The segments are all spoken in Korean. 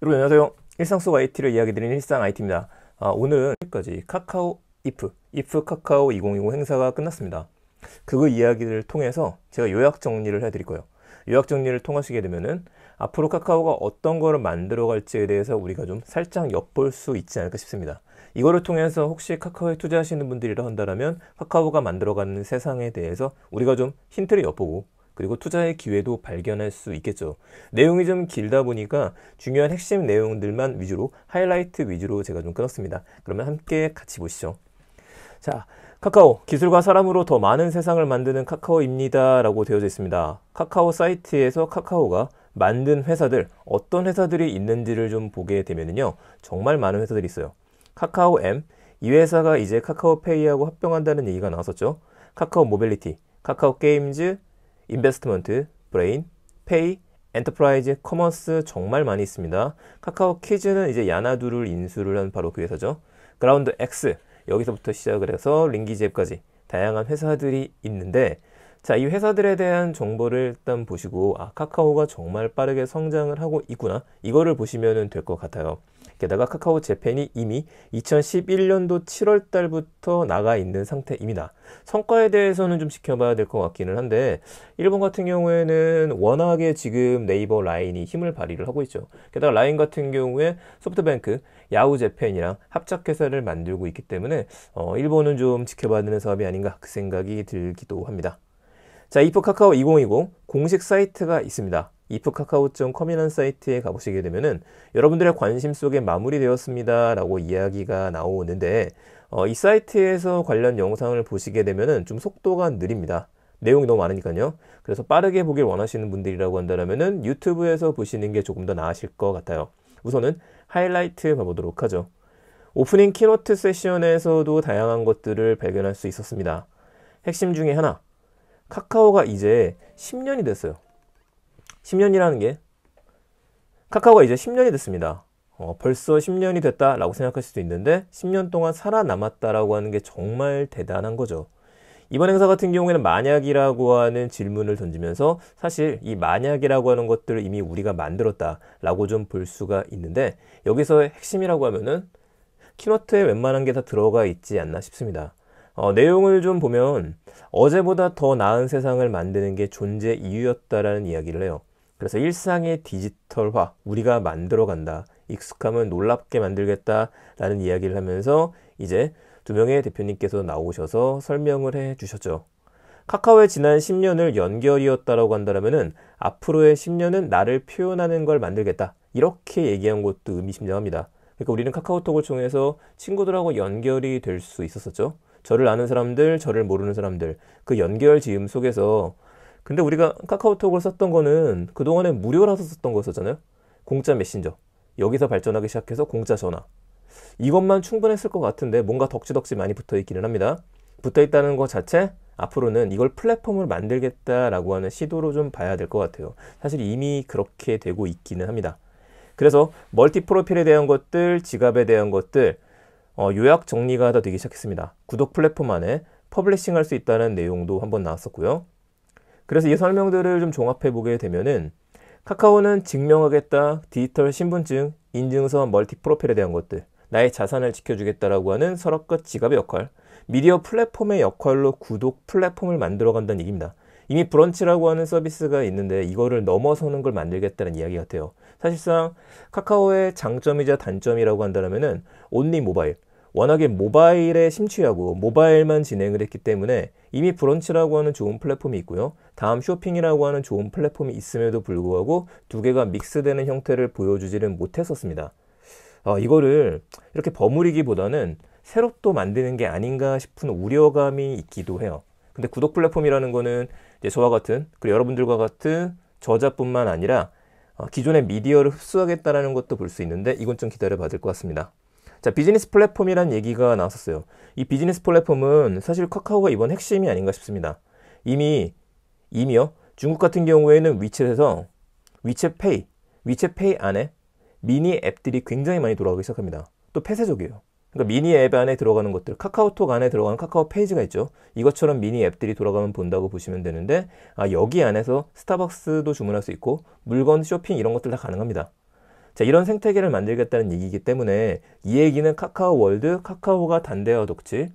여러분 안녕하세요. 일상 속 IT를 이야기 드리는 일상 IT입니다. 아, 오늘은 여기까지 카카오 if, if 카카오 2 0 2 5 행사가 끝났습니다. 그 이야기를 통해서 제가 요약 정리를 해드릴 거예요. 요약 정리를 통하시게 되면은 앞으로 카카오가 어떤 거를 만들어 갈지에 대해서 우리가 좀 살짝 엿볼 수 있지 않을까 싶습니다. 이거를 통해서 혹시 카카오에 투자하시는 분들이라 한다면 카카오가 만들어가는 세상에 대해서 우리가 좀 힌트를 엿보고 그리고 투자의 기회도 발견할 수 있겠죠. 내용이 좀 길다 보니까 중요한 핵심 내용들만 위주로 하이라이트 위주로 제가 좀 끊었습니다. 그러면 함께 같이 보시죠. 자, 카카오 기술과 사람으로 더 많은 세상을 만드는 카카오입니다. 라고 되어져 있습니다. 카카오 사이트에서 카카오가 만든 회사들 어떤 회사들이 있는지를 좀 보게 되면요 정말 많은 회사들이 있어요. 카카오 M 이 회사가 이제 카카오페이하고 합병한다는 얘기가 나왔었죠. 카카오 모빌리티, 카카오 게임즈, 인베스트먼트, 브레인, 페이, 엔터프라이즈, 커머스 정말 많이 있습니다. 카카오 퀴즈는 이제 야나두를 인수를 한 바로 그 회사죠. 그라운드 X 여기서부터 시작을 해서 링기지앱까지 다양한 회사들이 있는데 자, 이 회사들에 대한 정보를 일단 보시고 아, 카카오가 정말 빠르게 성장을 하고 있구나. 이거를 보시면 될 것 같아요. 게다가 카카오 재팬이 이미 2011년도 7월 달부터 나가 있는 상태입니다. 성과에 대해서는 좀 지켜봐야 될 것 같기는 한데 일본 같은 경우에는 워낙에 지금 네이버 라인이 힘을 발휘를 하고 있죠. 게다가 라인 같은 경우에 소프트뱅크, 야후 재팬이랑 합작회사를 만들고 있기 때문에 어, 일본은 좀 지켜봐야 되는 사업이 아닌가 그 생각이 들기도 합니다. 자, 이프 카카오 2020 공식 사이트가 있습니다. 이프 카카오.com이라는 사이트에 가보시게 되면은 여러분들의 관심 속에 마무리되었습니다 라고 이야기가 나오는데 어, 이 사이트에서 관련 영상을 보시게 되면은 좀 속도가 느립니다. 내용이 너무 많으니까요. 그래서 빠르게 보길 원하시는 분들이라고 한다면은 유튜브에서 보시는 게 조금 더 나으실 것 같아요. 우선은 하이라이트 봐보도록 하죠. 오프닝 키노트 세션에서도 다양한 것들을 발견할 수 있었습니다. 핵심 중에 하나, 카카오가 이제 10년이 됐어요. 10년이라는 게 카카오가 이제 10년이 됐습니다. 어, 벌써 10년이 됐다라고 생각할 수도 있는데 10년 동안 살아남았다라고 하는 게 정말 대단한 거죠. 이번 행사 같은 경우에는 만약이라고 하는 질문을 던지면서 사실 이 만약이라고 하는 것들을 이미 우리가 만들었다라고 좀 볼 수가 있는데 여기서의 핵심이라고 하면은 키노트에 웬만한 게 다 들어가 있지 않나 싶습니다. 어, 내용을 좀 보면 어제보다 더 나은 세상을 만드는 게 존재 이유였다라는 이야기를 해요. 그래서 일상의 디지털화, 우리가 만들어간다. 익숙함을 놀랍게 만들겠다라는 이야기를 하면서 이제 두 명의 대표님께서 나오셔서 설명을 해 주셨죠. 카카오의 지난 10년을 연결이었다라고 한다면은 앞으로의 10년은 나를 표현하는 걸 만들겠다. 이렇게 얘기한 것도 의미심장합니다. 그러니까 우리는 카카오톡을 통해서 친구들하고 연결이 될 수 있었었죠. 저를 아는 사람들, 저를 모르는 사람들 그 연결 지음 속에서 근데 우리가 카카오톡을 썼던 거는 그동안에 무료라서 썼던 거였었잖아요. 공짜 메신저. 여기서 발전하기 시작해서 공짜 전화. 이것만 충분했을 것 같은데 뭔가 덕지덕지 많이 붙어 있기는 합니다. 붙어 있다는 것 자체 앞으로는 이걸 플랫폼을 만들겠다라고 하는 시도로 좀 봐야 될 것 같아요. 사실 이미 그렇게 되고 있기는 합니다. 그래서 멀티 프로필에 대한 것들, 지갑에 대한 것들, 어, 요약 정리가 더 되기 시작했습니다. 구독 플랫폼 안에 퍼블리싱 할 수 있다는 내용도 한번 나왔었고요. 그래서 이 설명들을 좀 종합해 보게 되면은 카카오는 증명하겠다, 디지털 신분증, 인증서, 멀티 프로필에 대한 것들, 나의 자산을 지켜주겠다라고 하는 서랍과 지갑의 역할, 미디어 플랫폼의 역할로 구독 플랫폼을 만들어간다는 얘기입니다. 이미 브런치라고 하는 서비스가 있는데 이거를 넘어서는 걸 만들겠다는 이야기 같아요. 사실상 카카오의 장점이자 단점이라고 한다면은 온리 모바일, 워낙에 모바일에 심취하고 모바일만 진행을 했기 때문에 이미 브런치라고 하는 좋은 플랫폼이 있고요. 다음 쇼핑이라고 하는 좋은 플랫폼이 있음에도 불구하고 두 개가 믹스되는 형태를 보여주지는 못했었습니다. 어, 이거를 이렇게 버무리기보다는 새롭도 만드는 게 아닌가 싶은 우려감이 있기도 해요. 근데 구독 플랫폼이라는 거는 이제 저와 같은 그리고 여러분들과 같은 저자뿐만 아니라 어, 기존의 미디어를 흡수하겠다라는 것도 볼 수 있는데 이건 좀 기다려 받을 것 같습니다. 자, 비즈니스 플랫폼이란 얘기가 나왔었어요. 이 비즈니스 플랫폼은 사실 카카오가 이번 핵심이 아닌가 싶습니다. 이미, 이미요? 중국 같은 경우에는 위챗에서 위챗페이, 위챗페이 안에 미니 앱들이 굉장히 많이 돌아가기 시작합니다. 또 폐쇄적이에요. 그러니까 미니 앱 안에 들어가는 것들, 카카오톡 안에 들어가는 카카오 페이지가 있죠. 이것처럼 미니 앱들이 돌아가면 본다고 보시면 되는데 아, 여기 안에서 스타벅스도 주문할 수 있고 물건 쇼핑 이런 것들 다 가능합니다. 자, 이런 생태계를 만들겠다는 얘기이기 때문에 이 얘기는 카카오 월드, 카카오가 단대어 독지,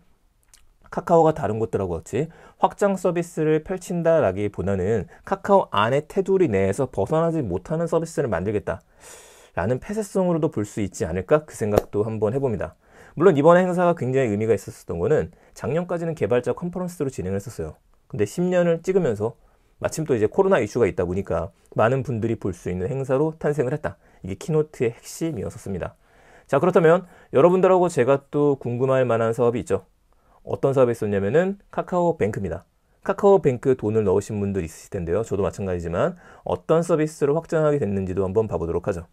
카카오가 다른 곳들하고 같이 확장 서비스를 펼친다라기보다는 카카오 안의 테두리 내에서 벗어나지 못하는 서비스를 만들겠다. 라는 폐쇄성으로도 볼 수 있지 않을까 그 생각도 한번 해봅니다. 물론 이번 행사가 굉장히 의미가 있었던 거는 작년까지는 개발자 컨퍼런스로 진행 했었어요. 근데 10년을 찍으면서 마침 또 이제 코로나 이슈가 있다 보니까 많은 분들이 볼 수 있는 행사로 탄생을 했다. 이게 키노트의 핵심이었었습니다. 자, 그렇다면 여러분들하고 제가 또 궁금할 만한 사업이 있죠. 어떤 사업이 있었냐면은 카카오 뱅크입니다. 카카오 뱅크 돈을 넣으신 분들 있으실 텐데요. 저도 마찬가지지만 어떤 서비스를 확장하게 됐는지도 한번 봐보도록 하죠.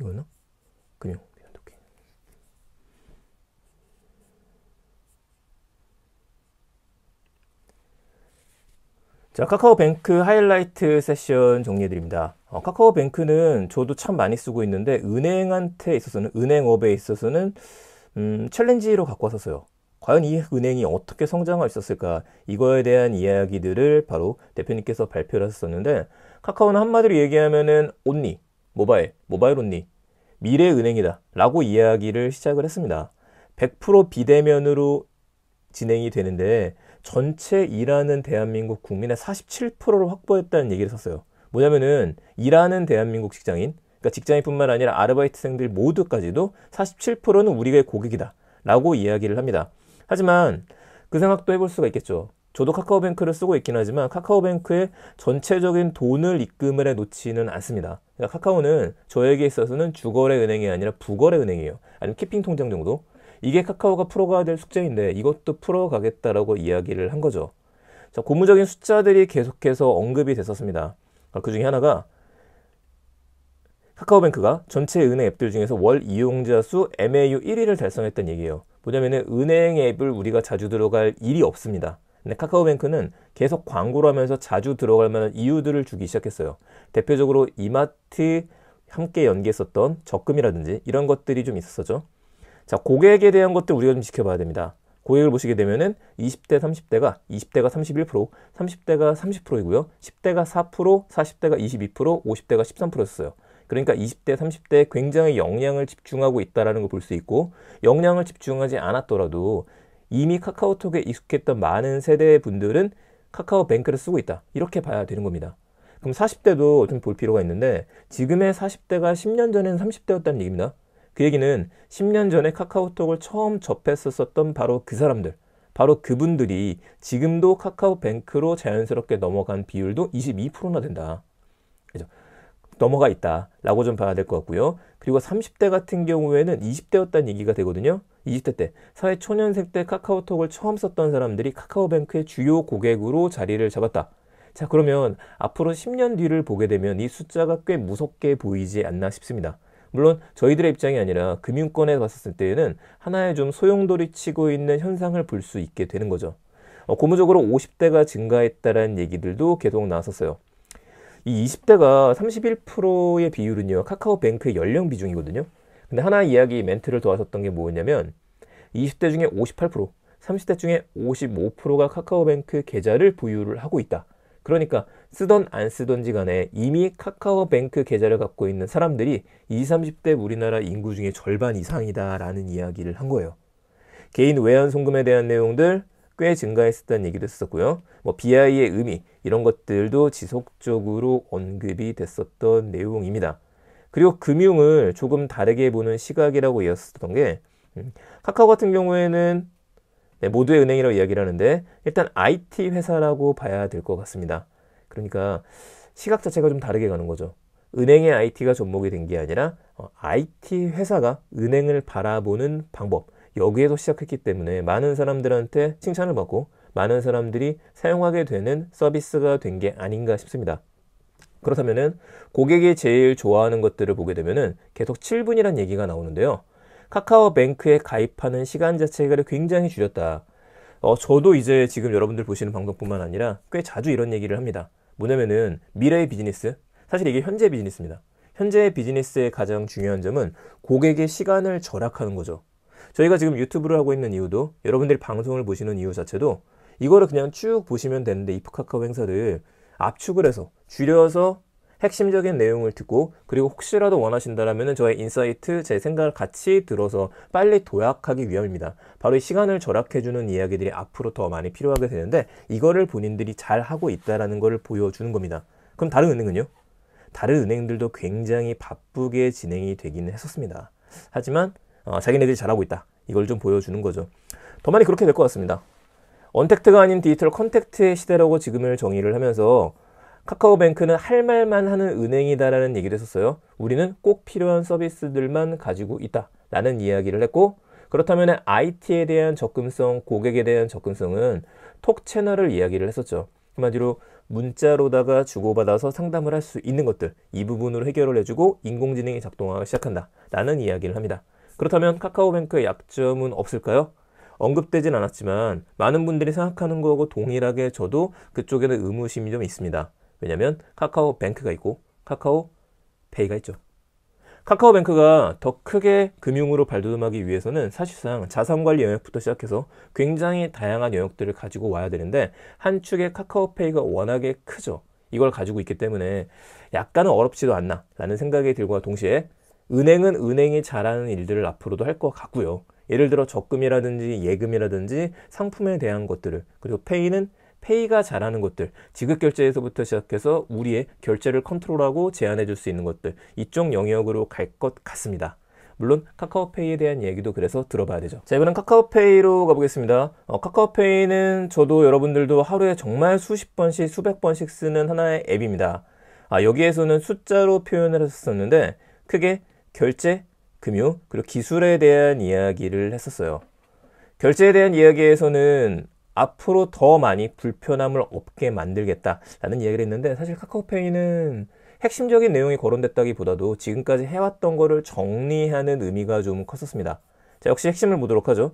이거나 그냥 변두자 카카오뱅크 하이라이트 세션 정리해드립니다 어, 카카오뱅크는 저도 참 많이 쓰고 있는데 은행한테 있어서는 은행업에 있어서는 음, 챌린지로 갖고 왔었어요 과연 이 은행이 어떻게 성장할 수 있었을까 이거에 대한 이야기들을 바로 대표님께서 발표를 하셨었는데 카카오는 한마디로 얘기하면은 온리 모바일, 모바일 온니 미래의 은행이다 라고 이야기를 시작을 했습니다. 100% 비대면으로 진행이 되는데 전체 일하는 대한민국 국민의 47%를 확보했다는 얘기를 썼어요. 뭐냐면은 일하는 대한민국 직장인, 그러니까 직장인뿐만 아니라 아르바이트생들 모두까지도 47%는 우리의 고객이다 라고 이야기를 합니다. 하지만 그 생각도 해볼 수가 있겠죠. 저도 카카오뱅크를 쓰고 있긴 하지만 카카오뱅크에 전체적인 돈을 입금을 해 놓지는 않습니다. 그러니까 카카오는 저에게 있어서는 주거래 은행이 아니라 부거래 은행이에요. 아니면 키핑 통장 정도. 이게 카카오가 풀어가야 될 숙제인데 이것도 풀어가겠다라고 이야기를 한 거죠. 자, 고무적인 숫자들이 계속해서 언급이 됐었습니다. 아, 그 중에 하나가 카카오뱅크가 전체 은행 앱들 중에서 월 이용자 수 MAU 1위를 달성했던 얘기예요. 뭐냐면 은행 앱을 우리가 자주 들어갈 일이 없습니다. 근데 카카오뱅크는 계속 광고를 하면서 자주 들어갈 만한 이유들을 주기 시작했어요. 대표적으로 이마트 함께 연계했었던 적금이라든지 이런 것들이 좀 있었죠. 자, 고객에 대한 것들 우리가 좀 지켜봐야 됩니다. 고객을 보시게 되면은 20대, 30대가 20대가 31%, 30대가 30%이고요. 10대가 4%, 40대가 22%, 50대가 13%였어요. 그러니까 20대, 30대에 굉장히 영향을 집중하고 있다라는 걸 볼 수 있고 영향을 집중하지 않았더라도 이미 카카오톡에 익숙했던 많은 세대 의 분들은 카카오뱅크를 쓰고 있다. 이렇게 봐야 되는 겁니다. 그럼 40대도 좀 볼 필요가 있는데 지금의 40대가 10년 전에는 30대였다는 얘기입니다. 그 얘기는 10년 전에 카카오톡을 처음 접했었던 바로 그 사람들, 바로 그분들이 지금도 카카오뱅크로 자연스럽게 넘어간 비율도 22%나 된다. 그죠? 넘어가 있다 라고 좀 봐야 될 것 같고요. 그리고 30대 같은 경우에는 20대였다는 얘기가 되거든요. 20대 때 사회 초년생 때 카카오톡을 처음 썼던 사람들이 카카오뱅크의 주요 고객으로 자리를 잡았다. 자 그러면 앞으로 10년 뒤를 보게 되면 이 숫자가 꽤 무섭게 보이지 않나 싶습니다. 물론 저희들의 입장이 아니라 금융권에 봤었을 때에는 하나의 좀 소용돌이 치고 있는 현상을 볼 수 있게 되는 거죠. 어, 고무적으로 50대가 증가했다라는 얘기들도 계속 나왔었어요. 이 20대가 31%의 비율은요, 카카오뱅크의 연령 비중이거든요. 근데 하나 이야기 멘트를 도와줬던 게 뭐였냐면 20대 중에 58%, 30대 중에 55%가 카카오뱅크 계좌를 보유를 하고 있다. 그러니까 쓰던 안 쓰던지 간에 이미 카카오뱅크 계좌를 갖고 있는 사람들이 20, 30대 우리나라 인구 중에 절반 이상이다라는 이야기를 한 거예요. 개인 외환 송금에 대한 내용들 꽤 증가했었다는 얘기도 했었고요. 뭐 BI의 의미 이런 것들도 지속적으로 언급이 됐었던 내용입니다. 그리고 금융을 조금 다르게 보는 시각이라고 이었었던 게 음, 카카오 같은 경우에는 네, 모두의 은행이라고 이야기를 하는데 일단 IT 회사라고 봐야 될 것 같습니다. 그러니까 시각 자체가 좀 다르게 가는 거죠. 은행의 IT가 접목이 된 게 아니라 어, IT 회사가 은행을 바라보는 방법 여기에서 시작했기 때문에 많은 사람들한테 칭찬을 받고 많은 사람들이 사용하게 되는 서비스가 된 게 아닌가 싶습니다. 그렇다면은 고객이 제일 좋아하는 것들을 보게 되면은 계속 7분이란 얘기가 나오는데요. 카카오뱅크에 가입하는 시간 자체가 굉장히 줄였다. 어, 저도 이제 지금 여러분들 보시는 방송뿐만 아니라 꽤 자주 이런 얘기를 합니다. 뭐냐면은 미래의 비즈니스. 사실 이게 현재 비즈니스입니다. 현재의 비즈니스의 가장 중요한 점은 고객의 시간을 절약하는 거죠. 저희가 지금 유튜브를 하고 있는 이유도 여러분들이 방송을 보시는 이유 자체도 이거를 그냥 쭉 보시면 되는데 이프카카오 행사를 압축을 해서 줄여서 핵심적인 내용을 듣고 그리고 혹시라도 원하신다면 저의 인사이트, 제 생각을 같이 들어서 빨리 도약하기 위함입니다. 바로 이 시간을 절약해주는 이야기들이 앞으로 더 많이 필요하게 되는데 이거를 본인들이 잘 하고 있다는 것을 보여주는 겁니다. 그럼 다른 은행은요? 다른 은행들도 굉장히 바쁘게 진행이 되긴 했었습니다. 하지만 어, 자기네들이 잘하고 있다. 이걸 좀 보여주는 거죠. 더 많이 그렇게 될 것 같습니다. 언택트가 아닌 디지털 컨택트의 시대라고 지금을 정의를 하면서 카카오뱅크는 할 말만 하는 은행이다라는 얘기를 했었어요. 우리는 꼭 필요한 서비스들만 가지고 있다. 라는 이야기를 했고, 그렇다면 IT에 대한 접근성, 고객에 대한 접근성은 톡 채널을 이야기를 했었죠. 한마디로 문자로다가 주고받아서 상담을 할 수 있는 것들, 이 부분으로 해결을 해주고 인공지능이 작동하기 시작한다. 라는 이야기를 합니다. 그렇다면 카카오뱅크의 약점은 없을까요? 언급되진 않았지만 많은 분들이 생각하는 거하고 동일하게 저도 그쪽에는 의무심이 좀 있습니다. 왜냐면 카카오 뱅크가 있고 카카오 페이가 있죠. 카카오뱅크가 더 크게 금융으로 발돋움하기 위해서는 사실상 자산관리 영역부터 시작해서 굉장히 다양한 영역들을 가지고 와야 되는데 한 축에 카카오페이가 워낙에 크죠. 이걸 가지고 있기 때문에 약간은 어렵지도 않나 라는 생각이 들고 동시에 은행은 은행이 잘하는 일들을 앞으로도 할 것 같고요. 예를 들어 적금이라든지 예금이라든지 상품에 대한 것들을 그리고 페이는 페이가 잘하는 것들 지급 결제에서부터 시작해서 우리의 결제를 컨트롤하고 제한해 줄 수 있는 것들 이쪽 영역으로 갈 것 같습니다. 물론 카카오페이에 대한 얘기도 그래서 들어봐야 되죠. 자 이번엔 카카오페이로 가보겠습니다. 어, 카카오페이는 저도 여러분들도 하루에 정말 수십 번씩 수백 번씩 쓰는 하나의 앱입니다. 아, 여기에서는 숫자로 표현을 했었는데 크게 결제, 금융, 그리고 기술에 대한 이야기를 했었어요. 결제에 대한 이야기에서는 앞으로 더 많이 불편함을 없게 만들겠다라는 이야기를 했는데 사실 카카오페이는 핵심적인 내용이 거론됐다기보다도 지금까지 해왔던 거를 정리하는 의미가 좀 컸었습니다. 자, 역시 핵심을 보도록 하죠.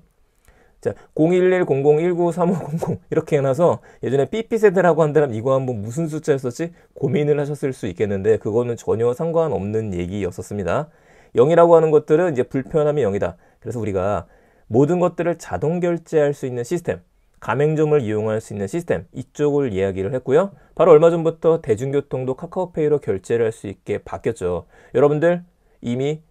자, 01100193500 이렇게 해놔서 예전에 삐삐 세대라고 한다면 이거 한번 무슨 숫자였었지 고민을 하셨을 수 있겠는데 그거는 전혀 상관없는 얘기였었습니다. 0이라고 하는 것들은 이제 불편함이 0이다. 그래서 우리가 모든 것들을 자동 결제할 수 있는 시스템, 가맹점을 이용할 수 있는 시스템 이쪽을 이야기를 했고요. 바로 얼마 전부터 대중교통도 카카오페이로 결제를 할 수 있게 바뀌었죠. 여러분들 이미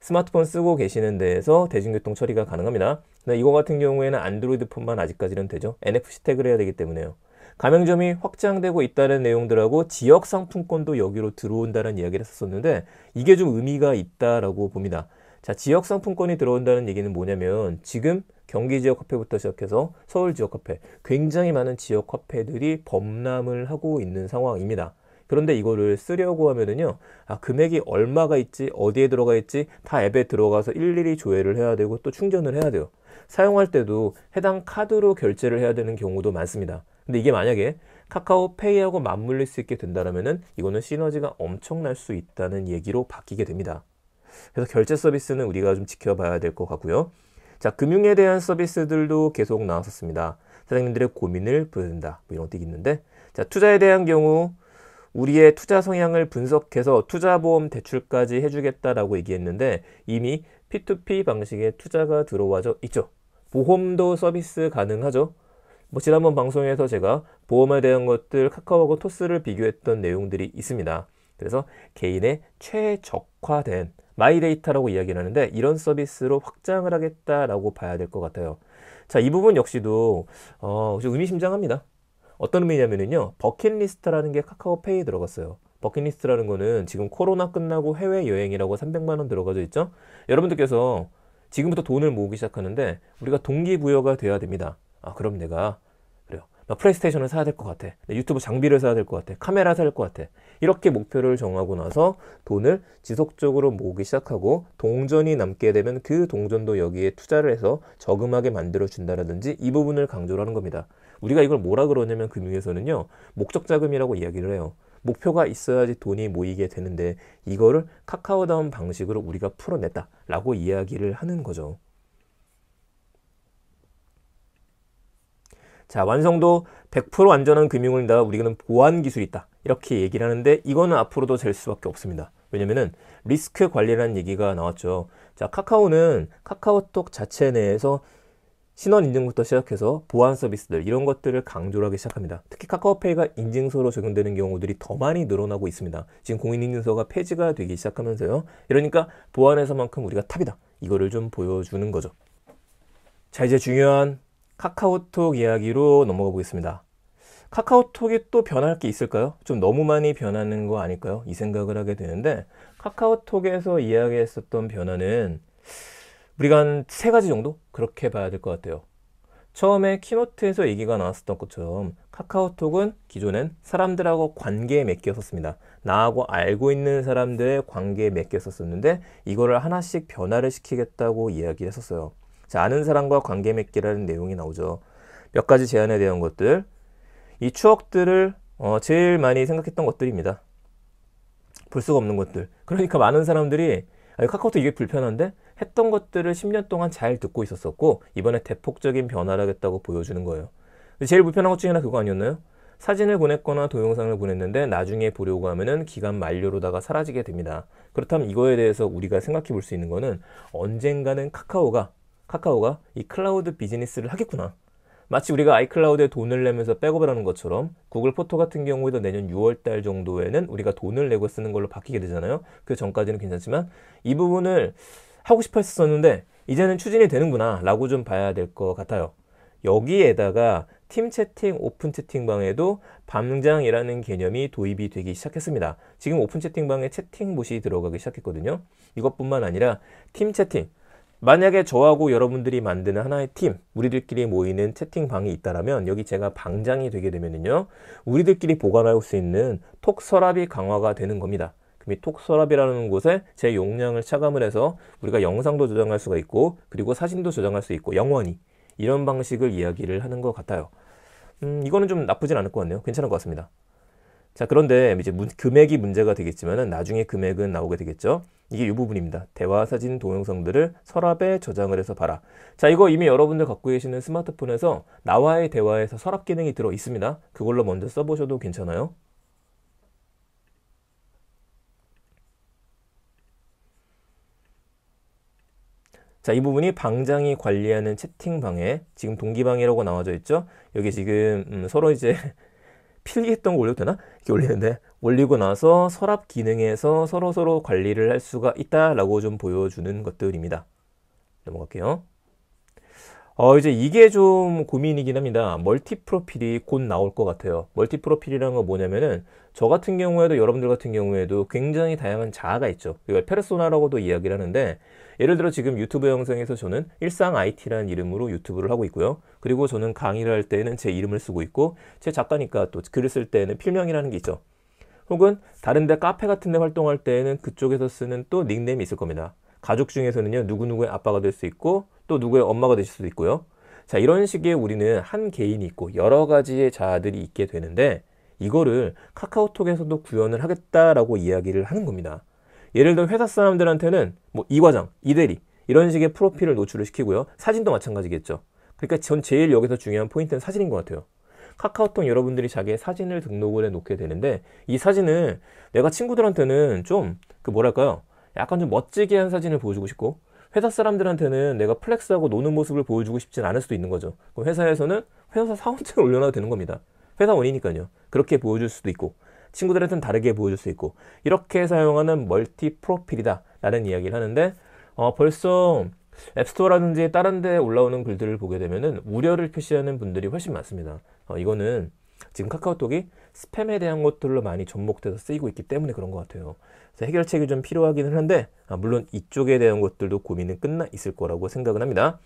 스마트폰 쓰고 계시는 데에서 대중교통 처리가 가능합니다. 이거 같은 경우에는 안드로이드폰만 아직까지는 되죠. NFC 태그를 해야 되기 때문에요. 가맹점이 확장되고 있다는 내용들하고 지역 상품권도 여기로 들어온다는 이야기를 했었는데 이게 좀 의미가 있다라고 봅니다. 자, 지역 상품권이 들어온다는 얘기는 뭐냐면 지금 경기 지역 화폐부터 시작해서 서울 지역 화폐, 굉장히 많은 지역 화폐들이 범람을 하고 있는 상황입니다. 그런데 이거를 쓰려고 하면은요, 아, 금액이 얼마가 있지, 어디에 들어가 있지, 다 앱에 들어가서 일일이 조회를 해야 되고 또 충전을 해야 돼요. 사용할 때도 해당 카드로 결제를 해야 되는 경우도 많습니다. 근데 이게 만약에 카카오페이하고 맞물릴 수 있게 된다면 이거는 시너지가 엄청날 수 있다는 얘기로 바뀌게 됩니다. 그래서 결제 서비스는 우리가 좀 지켜봐야 될 것 같고요. 자, 금융에 대한 서비스들도 계속 나왔었습니다. 사장님들의 고민을 보여준다. 뭐 이런 뜻이 있는데. 자, 투자에 대한 경우 우리의 투자 성향을 분석해서 투자보험 대출까지 해주겠다라고 얘기했는데 이미 P2P 방식의 투자가 들어와져 있죠. 보험도 서비스 가능하죠. 뭐 지난번 방송에서 제가 보험에 대한 것들 카카오하고 토스를 비교했던 내용들이 있습니다. 그래서 개인의 최적화된 마이데이터라고 이야기를 하는데 이런 서비스로 확장을 하겠다라고 봐야 될 것 같아요. 자, 이 부분 역시도 어, 좀 의미심장합니다. 어떤 의미냐면요. 버킷리스트라는 게 카카오페이에 들어갔어요. 버킷리스트라는 거는 지금 코로나 끝나고 해외여행이라고 300만 원 들어가져 있죠? 여러분들께서 지금부터 돈을 모으기 시작하는데 우리가 동기부여가 돼야 됩니다. 아 그럼 내가 그래요. 나 플레이스테이션을 사야 될 것 같아. 유튜브 장비를 사야 될 것 같아. 카메라 살 것 같아. 이렇게 목표를 정하고 나서 돈을 지속적으로 모으기 시작하고 동전이 남게 되면 그 동전도 여기에 투자를 해서 저금하게 만들어 준다라든지 이 부분을 강조를 하는 겁니다. 우리가 이걸 뭐라 그러냐면 금융에서는요. 목적 자금이라고 이야기를 해요. 목표가 있어야지 돈이 모이게 되는데 이거를 카카오다운 방식으로 우리가 풀어냈다라고 이야기를 하는 거죠. 자, 완성도 100% 완전한 금융을 다 우리는 보안 기술이 있다. 이렇게 얘기를 하는데 이거는 앞으로도 될 수밖에 없습니다. 왜냐면은 리스크 관리라는 얘기가 나왔죠. 자, 카카오는 카카오톡 자체 내에서 신원 인증부터 시작해서 보안 서비스들 이런 것들을 강조를 하기 시작합니다. 특히 카카오페이가 인증서로 적용되는 경우들이 더 많이 늘어나고 있습니다. 지금 공인인증서가 폐지가 되기 시작하면서요. 이러니까 보안에서만큼 우리가 탑이다. 이거를 좀 보여주는 거죠. 자 이제 중요한 카카오톡 이야기로 넘어가 보겠습니다. 카카오톡이 또 변할 게 있을까요? 좀 너무 많이 변하는 거 아닐까요? 이 생각을 하게 되는데 카카오톡에서 이야기했었던 변화는 우리가 한 세 가지 정도 그렇게 봐야 될 것 같아요. 처음에 키노트에서 얘기가 나왔었던 것처럼 카카오톡은 기존엔 사람들하고 관계에 맡겼었습니다. 나하고 알고 있는 사람들의 관계에 맡겼었었는데 이거를 하나씩 변화를 시키겠다고 이야기했었어요. 자, 아는 사람과 관계 맺기라는 내용이 나오죠. 몇 가지 제안에 대한 것들. 이 추억들을 어, 제일 많이 생각했던 것들입니다. 볼 수가 없는 것들. 그러니까 많은 사람들이 아, 카카오톡 이게 불편한데? 했던 것들을 10년 동안 잘 듣고 있었었고 이번에 대폭적인 변화를 하겠다고 보여주는 거예요. 제일 불편한 것 중에 하나 그거 아니었나요? 사진을 보냈거나 동영상을 보냈는데 나중에 보려고 하면은 기간 만료로다가 사라지게 됩니다. 그렇다면 이거에 대해서 우리가 생각해 볼 수 있는 거는 언젠가는 카카오가 카카오가 이 클라우드 비즈니스를 하겠구나. 마치 우리가 아이클라우드에 돈을 내면서 백업을 하는 것처럼 구글 포토 같은 경우에도 내년 6월 달 정도에는 우리가 돈을 내고 쓰는 걸로 바뀌게 되잖아요. 그 전까지는 괜찮지만 이 부분을 하고 싶어 했었는데 이제는 추진이 되는구나 라고 좀 봐야 될 것 같아요. 여기에다가 팀 채팅, 오픈 채팅방에도 밤장이라는 개념이 도입이 되기 시작했습니다. 지금 오픈 채팅방에 채팅봇이 들어가기 시작했거든요. 이것뿐만 아니라 팀 채팅, 만약에 저하고 여러분들이 만드는 하나의 팀, 우리들끼리 모이는 채팅방이 있다라면 여기 제가 방장이 되게 되면요 우리들끼리 보관할 수 있는 톡 서랍이 강화가 되는 겁니다. 톡 서랍이라는 곳에 제 용량을 차감을 해서 우리가 영상도 저장할 수가 있고, 그리고 사진도 저장할 수 있고, 영원히 이런 방식을 이야기를 하는 것 같아요. 음, 이거는 좀 나쁘진 않을 것 같네요. 괜찮은 것 같습니다. 자, 그런데 이제 문, 금액이 문제가 되겠지만 나중에 금액은 나오게 되겠죠. 이게 이 부분입니다. 대화 사진 동영상들을 서랍에 저장을 해서 봐라. 자, 이거 이미 여러분들 갖고 계시는 스마트폰에서 나와의 대화에서 서랍 기능이 들어 있습니다. 그걸로 먼저 써보셔도 괜찮아요. 자, 이 부분이 방장이 관리하는 채팅방에 지금 동기방이라고 나와져 있죠. 여기 지금 음, 서로 이제 필기했던 거 올려도 되나? 이렇게 올리는데 올리고 나서 서랍 기능에서 서로서로 관리를 할 수가 있다라고 좀 보여주는 것들입니다. 넘어갈게요. 어, 이제 이게 좀 고민이긴 합니다. 멀티 프로필이 곧 나올 것 같아요. 멀티 프로필이라는 건 뭐냐면은 저 같은 경우에도 여러분들 같은 경우에도 굉장히 다양한 자아가 있죠. 이걸 그러니까 페르소나라고도 이야기를 하는데 예를 들어 지금 유튜브 영상에서 저는 일상 IT라는 이름으로 유튜브를 하고 있고요. 그리고 저는 강의를 할 때에는 제 이름을 쓰고 있고 제 작가니까 또 글을 쓸 때에는 필명이라는 게 있죠. 혹은 다른데 카페 같은 데 활동할 때에는 그쪽에서 쓰는 또 닉네임이 있을 겁니다. 가족 중에서는요. 누구누구의 아빠가 될 수 있고 또 누구의 엄마가 되실 수도 있고요. 자 이런 식의 우리는 한 개인이 있고 여러 가지의 자아들이 있게 되는데 이거를 카카오톡에서도 구현을 하겠다라고 이야기를 하는 겁니다. 예를 들어 회사 사람들한테는 뭐 이 과장, 이 대리 이런 식의 프로필을 노출을 시키고요. 사진도 마찬가지겠죠. 그러니까 전 제일 여기서 중요한 포인트는 사진인 것 같아요. 카카오톡 여러분들이 자기의 사진을 등록을 해 놓게 되는데 이 사진을 내가 친구들한테는 좀 그 뭐랄까요 약간 좀 멋지게 한 사진을 보여주고 싶고 회사 사람들한테는 내가 플렉스하고 노는 모습을 보여주고 싶진 않을 수도 있는 거죠 그럼 회사에서는 회사 사원증을 올려놔도 되는 겁니다 회사원이니까요 그렇게 보여줄 수도 있고 친구들한테는 다르게 보여줄 수 있고 이렇게 사용하는 멀티 프로필이다 라는 이야기를 하는데 어, 벌써 앱스토어라든지 다른 데 올라오는 글들을 보게 되면은 우려를 표시하는 분들이 훨씬 많습니다. 어, 이거는 지금 카카오톡이 스팸에 대한 것들로 많이 접목돼서 쓰이고 있기 때문에 그런 것 같아요. 그래서 해결책이 좀 필요하기는 한데 아, 물론 이쪽에 대한 것들도 고민은 끝나 있을 거라고 생각은 합니다.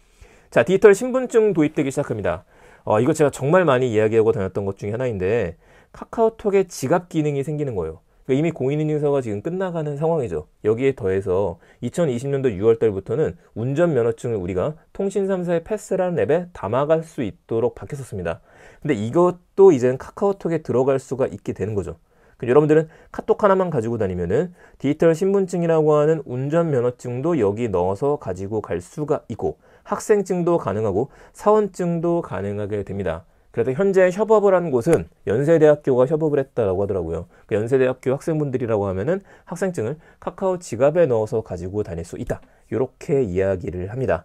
자 디지털 신분증 도입되기 시작합니다. 어, 이거 제가 정말 많이 이야기하고 다녔던 것 중에 하나인데 카카오톡에 지갑 기능이 생기는 거예요. 그러니까 이미 공인인증서가 지금 끝나가는 상황이죠. 여기에 더해서 2020년도 6월달부터는 운전면허증을 우리가 통신삼사의 패스라는 앱에 담아갈 수 있도록 바뀌었습니다 근데 이것도 이제는 카카오톡에 들어갈 수가 있게 되는 거죠. 여러분들은 카톡 하나만 가지고 다니면은 디지털 신분증이라고 하는 운전면허증도 여기 넣어서 가지고 갈 수가 있고 학생증도 가능하고 사원증도 가능하게 됩니다. 그래서 현재 협업을 한 곳은 연세대학교가 협업을 했다라고 하더라고요. 그 연세대학교 학생분들이라고 하면은 학생증을 카카오 지갑에 넣어서 가지고 다닐 수 있다. 이렇게 이야기를 합니다.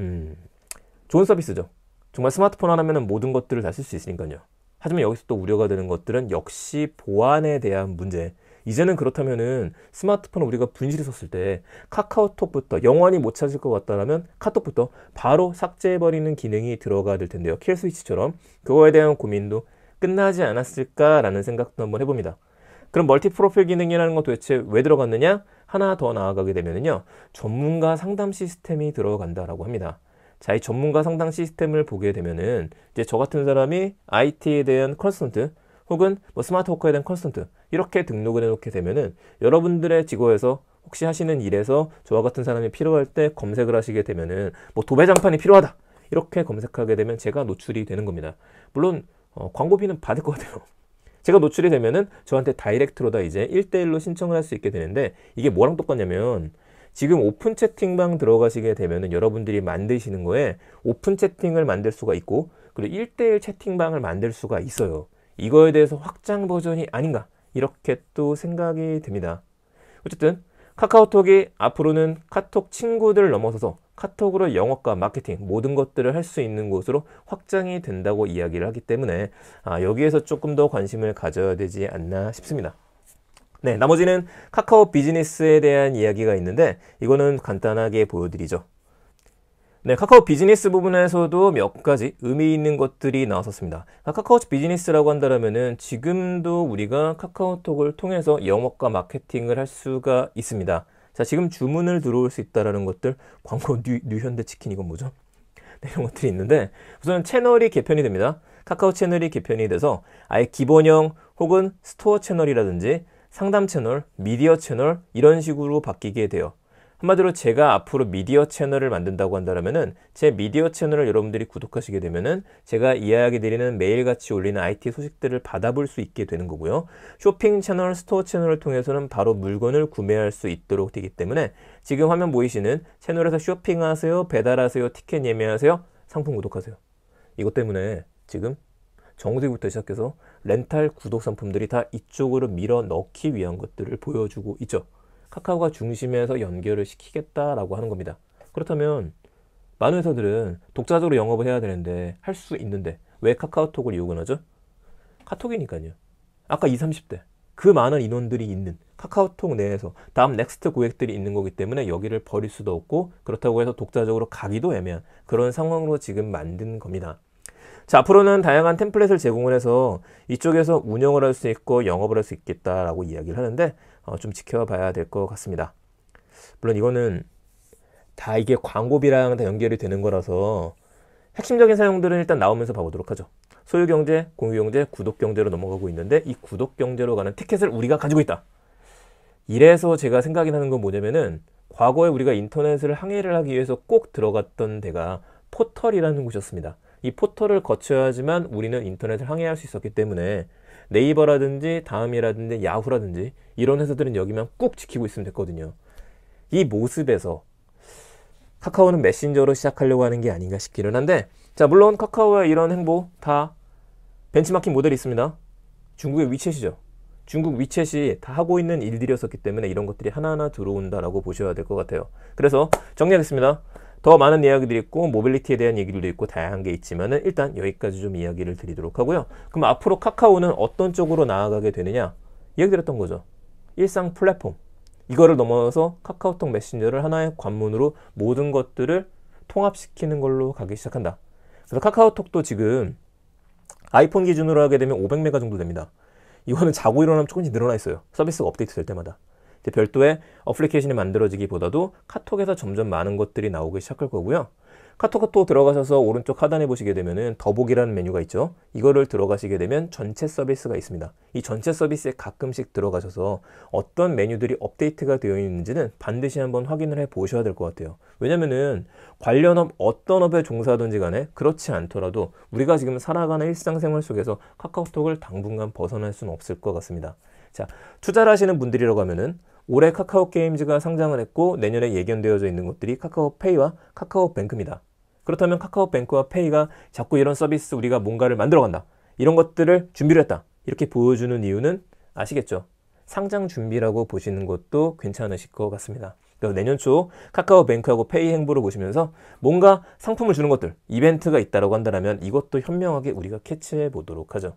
음, 좋은 서비스죠. 정말 스마트폰 하나면은 모든 것들을 다 쓸 수 있으니까요. 하지만 여기서 또 우려가 되는 것들은 역시 보안에 대한 문제. 이제는 그렇다면은 스마트폰 우리가 분실이 섰을 때 카카오톡부터 영원히 못 찾을 것 같다라면 카톡부터 바로 삭제해버리는 기능이 들어가야 될 텐데요. 킬 스위치처럼 그거에 대한 고민도 끝나지 않았을까라는 생각도 한번 해봅니다. 그럼 멀티 프로필 기능이라는 건 도대체 왜 들어갔느냐? 하나 더 나아가게 되면은요, 전문가 상담 시스템이 들어간다라고 합니다. 자, 이 전문가 상담 시스템을 보게 되면은 이제 저 같은 사람이 IT에 대한 컨설턴트, 혹은 뭐 스마트 워커에 대한 컨설턴트 이렇게 등록을 해놓게 되면은 여러분들의 직구에서 혹시 하시는 일에서 저와 같은 사람이 필요할 때 검색을 하시게 되면은 뭐 도배장판이 필요하다 이렇게 검색하게 되면 제가 노출이 되는 겁니다. 물론 어, 광고비는 받을 것 같아요. 제가 노출이 되면은 저한테 다이렉트로 다 이제 1대1로 신청을 할 수 있게 되는데 이게 뭐랑 똑같냐면 지금 오픈 채팅방 들어가시게 되면은 여러분들이 만드시는 거에 오픈 채팅을 만들 수가 있고 그리고 1대1 채팅방을 만들 수가 있어요. 이거에 대해서 확장 버전이 아닌가 이렇게 또 생각이 됩니다. 어쨌든 카카오톡이 앞으로는 카톡 친구들 넘어서서 카톡으로 영업과 마케팅 모든 것들을 할 수 있는 곳으로 확장이 된다고 이야기를 하기 때문에 아, 여기에서 조금 더 관심을 가져야 되지 않나 싶습니다. 네, 나머지는 카카오 비즈니스에 대한 이야기가 있는데 이거는 간단하게 보여드리죠. 네, 카카오 비즈니스 부분에서도 몇 가지 의미 있는 것들이 나왔었습니다. 아, 카카오 비즈니스라고 한다면은 지금도 우리가 카카오톡을 통해서 영업과 마케팅을 할 수가 있습니다. 자, 지금 주문을 들어올 수 있다라는 것들, 광고 뉴, 뉴현대 치킨 이건 뭐죠? 네, 이런 것들이 있는데 우선 채널이 개편이 됩니다. 카카오 채널이 개편이 돼서 아예 기본형 혹은 스토어 채널이라든지 상담 채널, 미디어 채널 이런 식으로 바뀌게 돼요. 한마디로 제가 앞으로 미디어 채널을 만든다고 한다면은 제 미디어 채널을 여러분들이 구독하시게 되면은 제가 이야기 드리는 매일같이 올리는 IT 소식들을 받아볼 수 있게 되는 거고요. 쇼핑 채널, 스토어 채널을 통해서는 바로 물건을 구매할 수 있도록 되기 때문에 지금 화면 보이시는 채널에서 쇼핑하세요, 배달하세요, 티켓 예매하세요, 상품 구독하세요. 이것 때문에 지금 정수기부터 시작해서 렌탈 구독 상품들이 다 이쪽으로 밀어 넣기 위한 것들을 보여주고 있죠. 카카오가 중심에서 연결을 시키겠다라고 하는 겁니다. 그렇다면 많은 회사들은 독자적으로 영업을 해야 되는데 할 수 있는데 왜 카카오톡을 이용을 하죠? 카톡이니까요. 아까 20, 30대 그 많은 인원들이 있는 카카오톡 내에서 다음 넥스트 고객들이 있는 거기 때문에 여기를 버릴 수도 없고 그렇다고 해서 독자적으로 가기도 애매한 그런 상황으로 지금 만든 겁니다. 자 앞으로는 다양한 템플릿을 제공을 해서 이쪽에서 운영을 할 수 있고 영업을 할 수 있겠다라고 이야기를 하는데 어, 좀 지켜봐야 될 것 같습니다. 물론 이거는 다 이게 광고비랑 다 연결이 되는 거라서 핵심적인 사용들은 일단 나오면서 봐보도록 하죠. 소유 경제, 공유 경제, 구독 경제로 넘어가고 있는데 이 구독 경제로 가는 티켓을 우리가 가지고 있다. 이래서 제가 생각이 나는 건 뭐냐면은 과거에 우리가 인터넷을 항해를 하기 위해서 꼭 들어갔던 데가 포털이라는 곳이었습니다. 이 포털을 거쳐야지만 우리는 인터넷을 항해할 수 있었기 때문에 네이버라든지 다음이라든지 야후라든지 이런 회사들은 여기만 꾹 지키고 있으면 됐거든요. 이 모습에서 카카오는 메신저로 시작하려고 하는 게 아닌가 싶기는 한데 자 물론 카카오의 이런 행보 다 벤치마킹 모델이 있습니다. 중국의 위챗이죠. 중국 위챗이 다 하고 있는 일들이었었기 때문에 이런 것들이 하나하나 들어온다라고 보셔야 될 것 같아요. 그래서 정리하겠습니다. 더 많은 이야기들이 있고 모빌리티에 대한 얘기들도 있고 다양한 게 있지만은 일단 여기까지 좀 이야기를 드리도록 하고요. 그럼 앞으로 카카오는 어떤 쪽으로 나아가게 되느냐? 이야기 드렸던 거죠. 일상 플랫폼. 이거를 넘어서 카카오톡 메신저를 하나의 관문으로 모든 것들을 통합시키는 걸로 가기 시작한다. 그래서 카카오톡도 지금 아이폰 기준으로 하게 되면 500메가 정도 됩니다. 이거는 자고 일어나면 조금씩 늘어나 있어요. 서비스가 업데이트 될 때마다. 별도의 어플리케이션이 만들어지기보다도 카톡에서 점점 많은 것들이 나오기 시작할 거고요. 카톡카톡 들어가셔서 오른쪽 하단에 보시게 되면은 더보기라는 메뉴가 있죠. 이거를 들어가시게 되면 전체 서비스가 있습니다. 이 전체 서비스에 가끔씩 들어가셔서 어떤 메뉴들이 업데이트가 되어 있는지는 반드시 한번 확인을 해 보셔야 될 것 같아요. 왜냐면은 관련 업 어떤 업에 종사하든지 간에 그렇지 않더라도 우리가 지금 살아가는 일상생활 속에서 카카오톡을 당분간 벗어날 수는 없을 것 같습니다. 자, 투자를 하시는 분들이라고 하면은 올해 카카오 게임즈가 상장을 했고 내년에 예견되어져 있는 것들이 카카오페이와 카카오뱅크입니다. 그렇다면 카카오뱅크와 페이가 자꾸 이런 서비스 우리가 뭔가를 만들어간다. 이런 것들을 준비를 했다. 이렇게 보여주는 이유는 아시겠죠? 상장 준비라고 보시는 것도 괜찮으실 것 같습니다. 내년 초 카카오뱅크하고 페이 행보를 보시면서 뭔가 상품을 주는 것들, 이벤트가 있다고 한다면 이것도 현명하게 우리가 캐치해 보도록 하죠.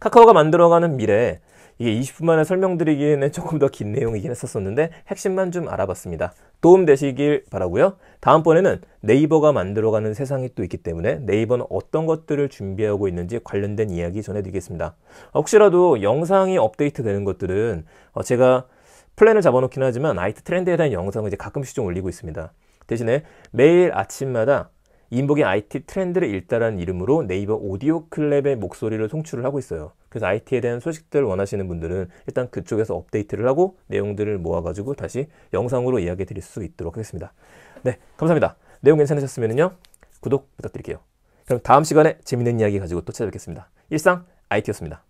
카카오가 만들어가는 미래 이게 20분 만에 설명드리기에는 조금 더 긴 내용이긴 했었었는데 핵심만 좀 알아봤습니다. 도움 되시길 바라고요. 다음번에는 네이버가 만들어가는 세상이 또 있기 때문에 네이버는 어떤 것들을 준비하고 있는지 관련된 이야기 전해드리겠습니다. 혹시라도 영상이 업데이트되는 것들은 어, 제가 플랜을 잡아놓긴 하지만 IT 트렌드에 대한 영상을 이제 가끔씩 좀 올리고 있습니다. 대신에 매일 아침마다 인복의 IT 트렌드를 읽다라는 이름으로 네이버 오디오 클랩의 목소리를 송출을 하고 있어요. 그래서 IT에 대한 소식들 원하시는 분들은 일단 그쪽에서 업데이트를 하고 내용들을 모아가지고 다시 영상으로 이야기 드릴 수 있도록 하겠습니다. 네, 감사합니다. 내용 괜찮으셨으면요. 구독 부탁드릴게요. 그럼 다음 시간에 재밌는 이야기 가지고 또 찾아뵙겠습니다. 일상 IT였습니다.